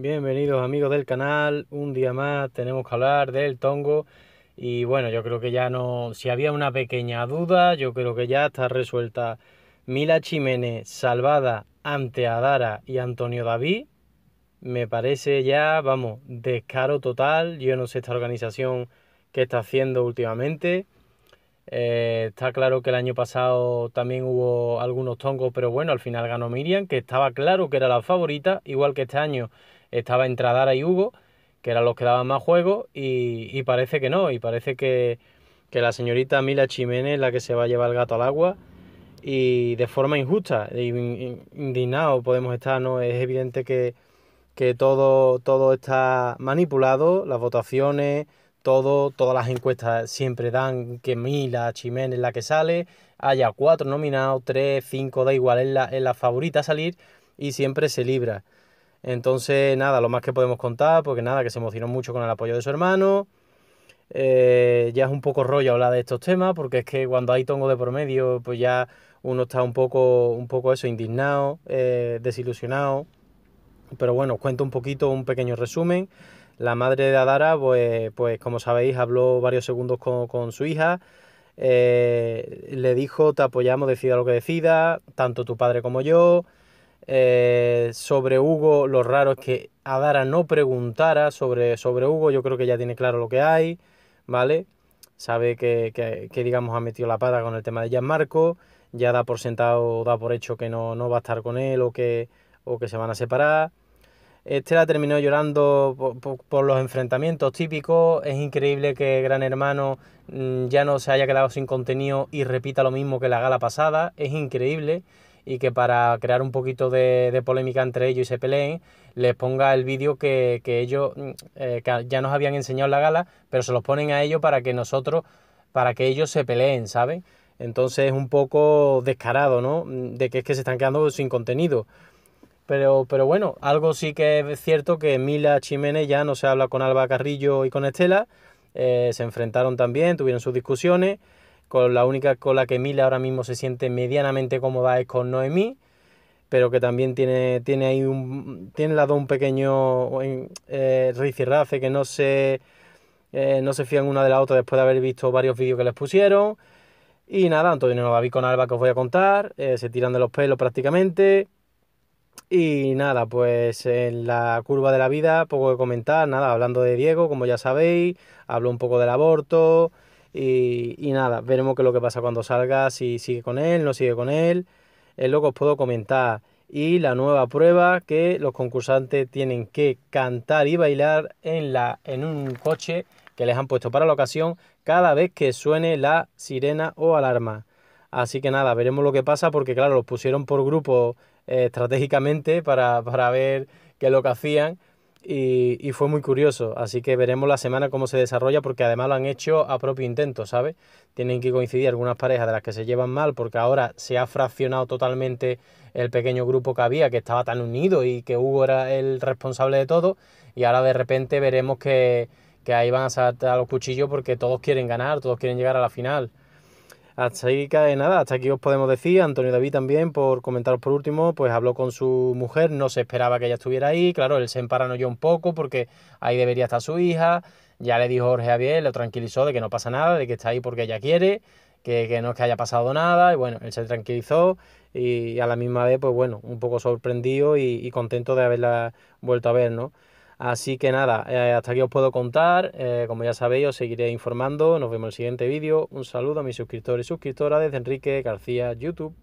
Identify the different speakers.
Speaker 1: Bienvenidos amigos del canal, un día más tenemos que hablar del tongo y bueno, yo creo que ya no, si había una pequeña duda, yo creo que ya está resuelta Mila Chimene salvada ante Adara y Antonio David, me parece ya, vamos, descaro total, yo no sé esta organización que está haciendo últimamente, eh, está claro que el año pasado también hubo algunos tongos, pero bueno, al final ganó Miriam, que estaba claro que era la favorita, igual que este año estaba Dara y Hugo, que eran los que daban más juego y, parece que no, y parece que, que la señorita Mila Chimene es la que se va a llevar el gato al agua y de forma injusta, indignado podemos estar, ¿no? Es evidente que, que todo, todo está manipulado, las votaciones, todo, todas las encuestas siempre dan que Mila es la que sale, haya cuatro nominados, tres, cinco, da igual, es la, es la favorita a salir y siempre se libra. Entonces, nada, lo más que podemos contar, porque nada, que se emocionó mucho con el apoyo de su hermano. Eh, ya es un poco rollo hablar de estos temas, porque es que cuando hay tongo de promedio, pues ya uno está un poco, un poco eso, indignado, eh, desilusionado. Pero bueno, os cuento un poquito, un pequeño resumen. La madre de Adara, pues, pues como sabéis, habló varios segundos con, su hija. Eh, le dijo, te apoyamos, decida lo que decida, tanto tu padre como yo. Eh, sobre Hugo, lo raro es que Adara no preguntara sobre, sobre Hugo, yo creo que ya tiene claro lo que hay, ¿vale? Sabe que, que, digamos, ha metido la pata con el tema de Gianmarco, ya da por sentado, da por hecho que no, no va a estar con él o que, o que se van a separar. Estela terminó llorando por, los enfrentamientos típicos. Es increíble que Gran Hermano mm, ya no se haya quedado sin contenido y repita lo mismo que la gala pasada. Es increíble. Y que para crear un poquito de, polémica entre ellos y se peleen, les ponga el vídeo que, ellos mm, eh, ya nos habían enseñado la gala, pero se los ponen a ellos para que nosotros, para que ellos se peleen, ¿saben? Entonces es un poco descarado, ¿no? Mm, de que es que se están quedando sin contenido. Pero, pero bueno, algo sí que es cierto que Mila Chimene ya no se habla con Alba Carrillo y con Estela. Eh, se enfrentaron también, tuvieron sus discusiones. Con la única con la que Mila ahora mismo se siente medianamente cómoda es con Noemí, pero que también tiene, tiene ahí un. tiene lado un pequeño eh, que no se. Eh, no se fían una de la otra después de haber visto varios vídeos que les pusieron. Y nada, Antonio Novaví con Alba que os voy a contar. Eh, se tiran de los pelos prácticamente. Y nada, pues en la curva de la vida, poco que comentar, nada, hablando de Diego, como ya sabéis, hablo un poco del aborto y, nada, veremos qué es lo que pasa cuando salga, si sigue con él, no sigue con él, es lo que os puedo comentar. Y la nueva prueba que los concursantes tienen que cantar y bailar en, la, en un coche que les han puesto para la ocasión cada vez que suene la sirena o alarma. Así que nada, veremos lo que pasa porque claro, los pusieron por grupo eh, estratégicamente para, ver qué es lo que hacían y, fue muy curioso. Así que veremos la semana cómo se desarrolla porque además lo han hecho a propio intento, ¿sabes? Tienen que coincidir algunas parejas de las que se llevan mal porque ahora se ha fraccionado totalmente el pequeño grupo que había, que estaba tan unido y que Hugo era el responsable de todo y ahora de repente veremos que que ahí van a saltar los cuchillos porque todos quieren ganar, todos quieren llegar a la final. Hasta ahí cae nada, hasta aquí os podemos decir. Antonio David también, por comentaros por último, pues habló con su mujer, no se esperaba que ella estuviera ahí. Claro, él se emparanoyó un poco porque ahí debería estar su hija. Ya le dijo Jorge Javier, lo tranquilizó de que no pasa nada, de que está ahí porque ella quiere, que, no es que haya pasado nada. Y bueno, él se tranquilizó y a la misma vez, pues bueno, un poco sorprendido y, y contento de haberla vuelto a ver, ¿no? Así que nada, eh, hasta aquí os puedo contar. Eh, como ya sabéis, os seguiré informando. Nos vemos en el siguiente vídeo. Un saludo a mis suscriptores y suscriptoras desde Enrique García, YouTube.